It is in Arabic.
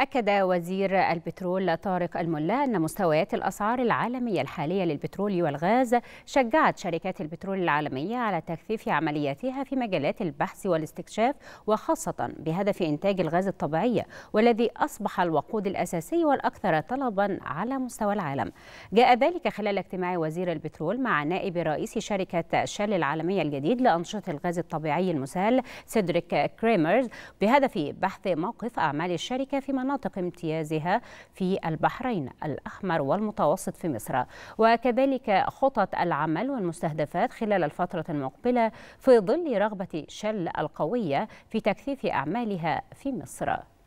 أكد وزير البترول طارق الملا أن مستويات الأسعار العالمية الحالية للبترول والغاز شجعت شركات البترول العالمية على تكثيف عملياتها في مجالات البحث والاستكشاف وخاصة بهدف إنتاج الغاز الطبيعي والذي أصبح الوقود الأساسي والأكثر طلبا على مستوى العالم جاء ذلك خلال اجتماع وزير البترول مع نائب رئيس شركة شل العالمية الجديد لأنشطة الغاز الطبيعي المسال سيدريك كريمرز بهدف بحث موقف أعمال الشركة في مناطق مناطق امتيازها في البحرين الأحمر والمتوسط في مصر وكذلك خطط العمل والمستهدفات خلال الفترة المقبلة في ظل رغبة شل القوية في تكثيف أعمالها في مصر